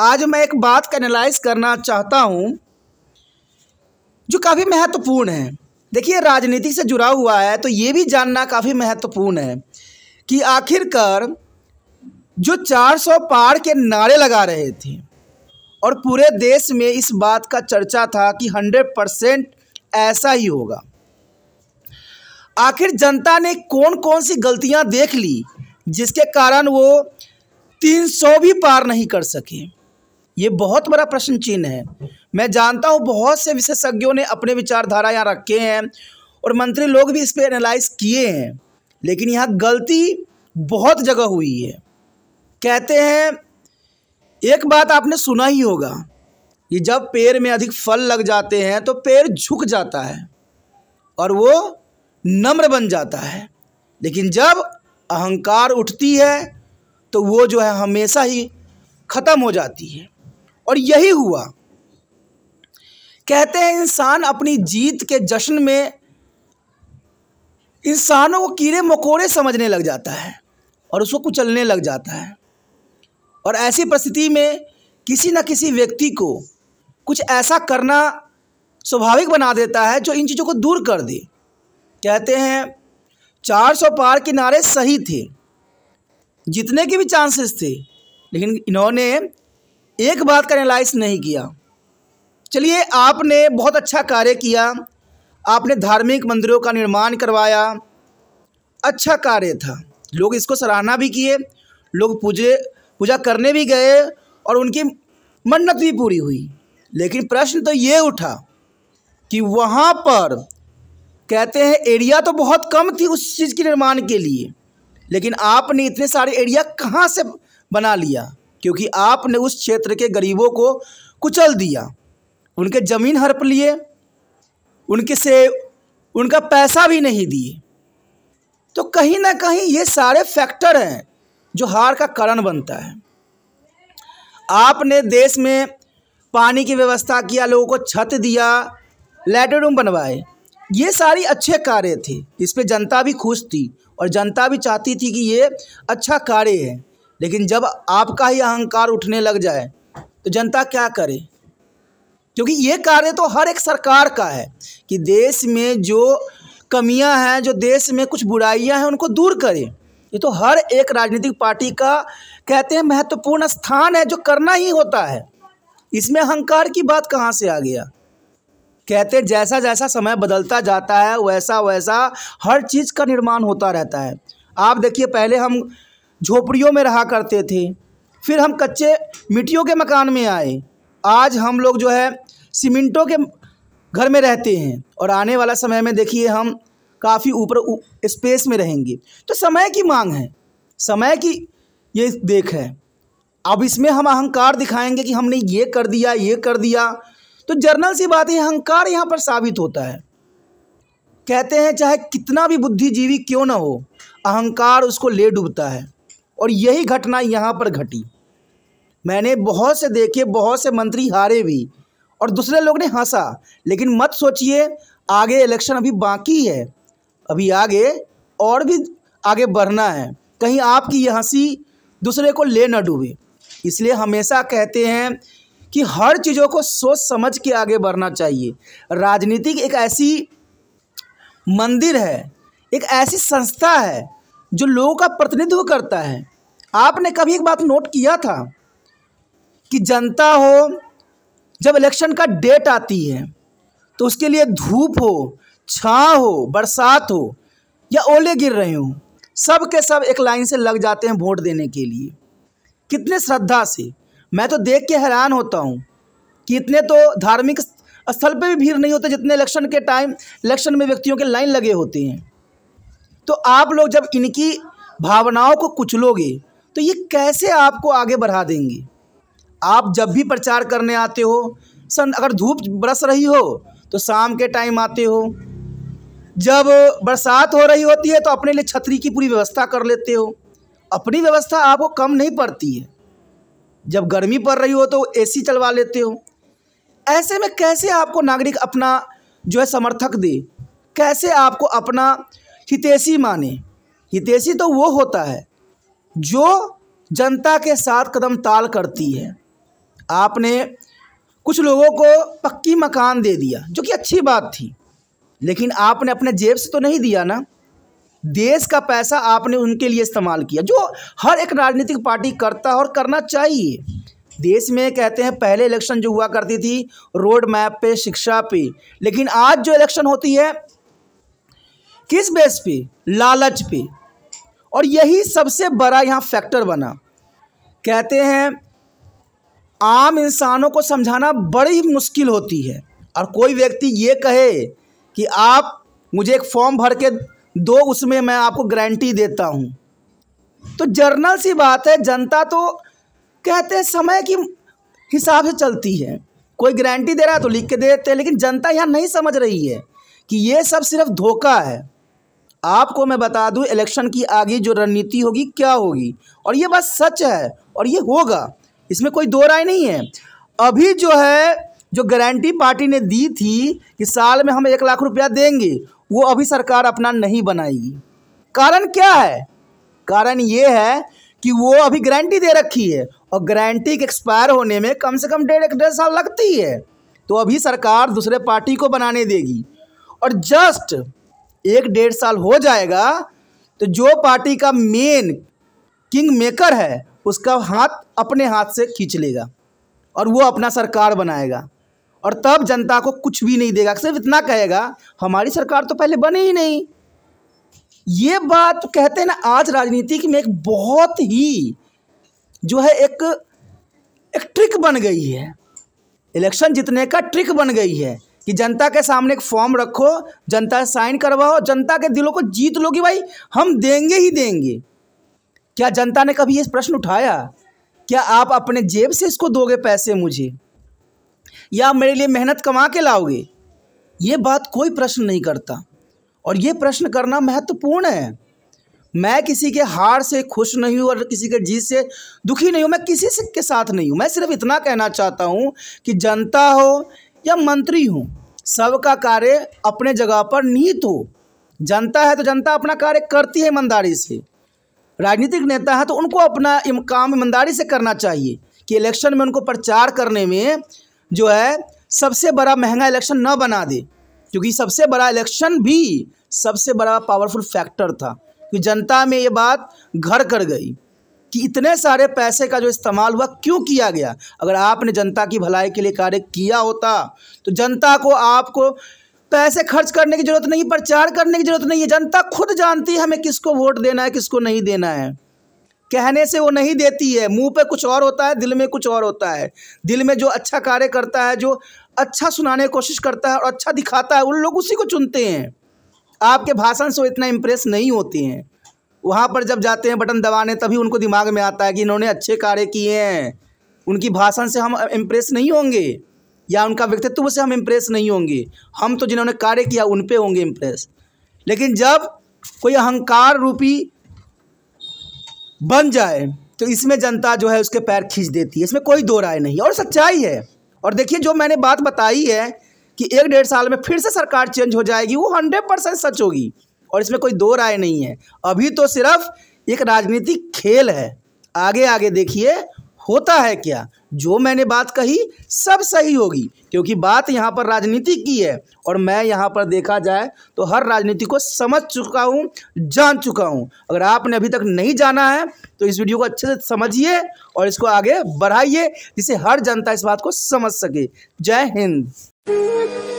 आज मैं एक बात का एनालाइज करना चाहता हूँ जो काफ़ी महत्वपूर्ण है देखिए राजनीति से जुड़ा हुआ है तो ये भी जानना काफ़ी महत्वपूर्ण है कि आखिरकार जो 400 पार के नारे लगा रहे थे और पूरे देश में इस बात का चर्चा था कि 100 परसेंट ऐसा ही होगा आखिर जनता ने कौन कौन सी गलतियां देख ली जिसके कारण वो 300 भी पार नहीं कर सके ये बहुत बड़ा प्रश्न चिन्ह है मैं जानता हूँ बहुत से विशेषज्ञों ने अपने विचारधारा यहाँ रखे हैं और मंत्री लोग भी इस पर एनालाइज किए हैं लेकिन यहाँ गलती बहुत जगह हुई है कहते हैं एक बात आपने सुना ही होगा कि जब पेड़ में अधिक फल लग जाते हैं तो पेड़ झुक जाता है और वो नम्र बन जाता है लेकिन जब अहंकार उठती है तो वो जो है हमेशा ही ख़त्म हो जाती है और यही हुआ कहते हैं इंसान अपनी जीत के जश्न में इंसानों को कीड़े मकोड़े समझने लग जाता है और उसको कुचलने लग जाता है और ऐसी परिस्थिति में किसी न किसी व्यक्ति को कुछ ऐसा करना स्वाभाविक बना देता है जो इन चीज़ों को दूर कर दे कहते हैं 400 पार के नारे सही थे जितने के भी चांसेस थे लेकिन इन्होंने एक बात का एनालाइज नहीं किया चलिए आपने बहुत अच्छा कार्य किया आपने धार्मिक मंदिरों का निर्माण करवाया अच्छा कार्य था लोग इसको सराहना भी किए लोग पूजे पूजा करने भी गए और उनकी मन्नत भी पूरी हुई लेकिन प्रश्न तो ये उठा कि वहाँ पर कहते हैं एरिया तो बहुत कम थी उस चीज़ के निर्माण के लिए लेकिन आपने इतने सारे एरिया कहाँ से बना लिया क्योंकि आपने उस क्षेत्र के गरीबों को कुचल दिया उनके ज़मीन हड़प लिए उनके से उनका पैसा भी नहीं दिए तो कहीं ना कहीं ये सारे फैक्टर हैं जो हार का कारण बनता है आपने देश में पानी की व्यवस्था किया लोगों को छत दिया लेटर रूम बनवाए ये सारी अच्छे कार्य थे इस पर जनता भी खुश थी और जनता भी चाहती थी कि ये अच्छा कार्य है लेकिन जब आपका ही अहंकार उठने लग जाए तो जनता क्या करे क्योंकि ये कार्य तो हर एक सरकार का है कि देश में जो कमियां हैं जो देश में कुछ बुराइयां हैं उनको दूर करें ये तो हर एक राजनीतिक पार्टी का कहते हैं महत्वपूर्ण स्थान है जो करना ही होता है इसमें अहंकार की बात कहाँ से आ गया कहते जैसा जैसा समय बदलता जाता है वैसा वैसा हर चीज़ का निर्माण होता रहता है आप देखिए पहले हम झोपड़ियों में रहा करते थे फिर हम कच्चे मिट्टियों के मकान में आए आज हम लोग जो है सीमेंटों के घर में रहते हैं और आने वाला समय में देखिए हम काफ़ी ऊपर स्पेस में रहेंगे तो समय की मांग है समय की ये देख है अब इसमें हम अहंकार दिखाएंगे कि हमने ये कर दिया ये कर दिया तो जर्नल सी बात है अहंकार यहाँ पर साबित होता है कहते हैं चाहे कितना भी बुद्धिजीवी क्यों ना हो अहंकार उसको ले डूबता है और यही घटना यहाँ पर घटी मैंने बहुत से देखे बहुत से मंत्री हारे भी और दूसरे लोग ने हंसा लेकिन मत सोचिए आगे इलेक्शन अभी बाकी है अभी आगे और भी आगे बढ़ना है कहीं आपकी यह हंसी दूसरे को ले न डूबे इसलिए हमेशा कहते हैं कि हर चीज़ों को सोच समझ के आगे बढ़ना चाहिए राजनीतिक एक ऐसी मंदिर है एक ऐसी संस्था है जो लोगों का प्रतिनिधित्व करता है आपने कभी एक बात नोट किया था कि जनता हो जब इलेक्शन का डेट आती है तो उसके लिए धूप हो छाँव हो बरसात हो या ओले गिर रहे हों सब के सब एक लाइन से लग जाते हैं वोट देने के लिए कितने श्रद्धा से मैं तो देख के हैरान होता हूँ कि इतने तो धार्मिक स्थल पे भी भीड़ नहीं होते जितने इलेक्शन के टाइम इलेक्शन में व्यक्तियों के लाइन लगे होते हैं तो आप लोग जब इनकी भावनाओं को कुचलोगे तो ये कैसे आपको आगे बढ़ा देंगे आप जब भी प्रचार करने आते हो सन अगर धूप बरस रही हो तो शाम के टाइम आते हो जब बरसात हो रही होती है तो अपने लिए छतरी की पूरी व्यवस्था कर लेते हो अपनी व्यवस्था आपको कम नहीं पड़ती है जब गर्मी पड़ रही हो तो एसी चलवा लेते हो ऐसे में कैसे आपको नागरिक अपना जो है समर्थक दे कैसे आपको अपना हितेशी माने हितेशी तो वो होता है जो जनता के साथ कदम ताल करती है आपने कुछ लोगों को पक्की मकान दे दिया जो कि अच्छी बात थी लेकिन आपने अपने जेब से तो नहीं दिया ना देश का पैसा आपने उनके लिए इस्तेमाल किया जो हर एक राजनीतिक पार्टी करता है और करना चाहिए देश में कहते हैं पहले इलेक्शन जो हुआ करती थी रोड मैप पे शिक्षा पे लेकिन आज जो इलेक्शन होती है किस बेस पे लालच पे और यही सबसे बड़ा यहाँ फैक्टर बना कहते हैं आम इंसानों को समझाना बड़ी मुश्किल होती है और कोई व्यक्ति ये कहे कि आप मुझे एक फॉर्म भर के दो उसमें मैं आपको गारंटी देता हूँ तो जर्नल सी बात है जनता तो कहते हैं समय की हिसाब से चलती है कोई गारंटी दे रहा है तो लिख के दे देते हैं लेकिन जनता यहाँ नहीं समझ रही है कि ये सब सिर्फ धोखा है आपको मैं बता दूं इलेक्शन की आगे जो रणनीति होगी क्या होगी और ये बात सच है और ये होगा इसमें कोई दो राय नहीं है अभी जो है जो गारंटी पार्टी ने दी थी कि साल में हम एक लाख रुपया देंगे वो अभी सरकार अपना नहीं बनाएगी कारण क्या है कारण ये है कि वो अभी गारंटी दे रखी है और गारंटी के एक्सपायर होने में कम से कम डेढ़ डेढ़ साल लगती है तो अभी सरकार दूसरे पार्टी को बनाने देगी और जस्ट एक डेढ़ साल हो जाएगा तो जो पार्टी का मेन किंग मेकर है उसका हाथ अपने हाथ से खींच लेगा और वो अपना सरकार बनाएगा और तब जनता को कुछ भी नहीं देगा सिर्फ इतना कहेगा हमारी सरकार तो पहले बनी ही नहीं ये बात कहते हैं ना आज राजनीति में एक बहुत ही जो है एक एक ट्रिक बन गई है इलेक्शन जीतने का ट्रिक बन गई है कि जनता के सामने एक फॉर्म रखो जनता साइन करवाओ जनता के दिलों को जीत लो कि भाई हम देंगे ही देंगे क्या जनता ने कभी ये प्रश्न उठाया क्या आप अपने जेब से इसको दोगे पैसे मुझे या मेरे लिए मेहनत कमा के लाओगे ये बात कोई प्रश्न नहीं करता और ये प्रश्न करना महत्वपूर्ण है मैं किसी के हार से खुश नहीं हूँ और किसी के जीत से दुखी नहीं हूँ मैं किसी के साथ नहीं हूँ मैं सिर्फ इतना कहना चाहता हूँ कि जनता हो या मंत्री हों सबका कार्य अपने जगह पर निहित हो जनता है तो जनता अपना कार्य करती है ईमानदारी से राजनीतिक नेता है तो उनको अपना काम ईमानदारी से करना चाहिए कि इलेक्शन में उनको प्रचार करने में जो है सबसे बड़ा महंगा इलेक्शन न बना दे क्योंकि सबसे बड़ा इलेक्शन भी सबसे बड़ा पावरफुल फैक्टर था कि जनता में ये बात घर कर गई कि इतने सारे पैसे का जो इस्तेमाल हुआ क्यों किया गया अगर आपने जनता की भलाई के लिए कार्य किया होता तो जनता को आपको पैसे खर्च करने की जरूरत नहीं प्रचार करने की जरूरत नहीं है जनता खुद जानती है हमें किसको वोट देना है किसको नहीं देना है कहने से वो नहीं देती है मुंह पे कुछ और होता है दिल में कुछ और होता है दिल में जो अच्छा कार्य करता है जो अच्छा सुनाने की कोशिश करता है और अच्छा दिखाता है उन लोग उसी को चुनते हैं आपके भाषण से वो इतना इम्प्रेस नहीं होते हैं वहाँ पर जब जाते हैं बटन दबाने तभी उनको दिमाग में आता है कि इन्होंने अच्छे कार्य किए हैं उनकी भाषण से हम इम्प्रेस नहीं होंगे या उनका व्यक्तित्व से हम इम्प्रेस नहीं होंगे हम तो जिन्होंने कार्य किया उन पर होंगे इम्प्रेस लेकिन जब कोई अहंकार रूपी बन जाए तो इसमें जनता जो है उसके पैर खींच देती है इसमें कोई दो राय नहीं और सच्चाई है और देखिए जो मैंने बात बताई है कि एक डेढ़ साल में फिर से सरकार चेंज हो जाएगी वो हंड्रेड परसेंट सच होगी और इसमें कोई दो राय नहीं है अभी तो सिर्फ एक राजनीतिक खेल है आगे आगे देखिए होता है क्या जो मैंने बात कही सब सही होगी क्योंकि बात यहाँ पर राजनीति की है और मैं यहाँ पर देखा जाए तो हर राजनीति को समझ चुका हूँ जान चुका हूँ अगर आपने अभी तक नहीं जाना है तो इस वीडियो को अच्छे से समझिए और इसको आगे बढ़ाइए जिससे हर जनता इस बात को समझ सके जय हिंद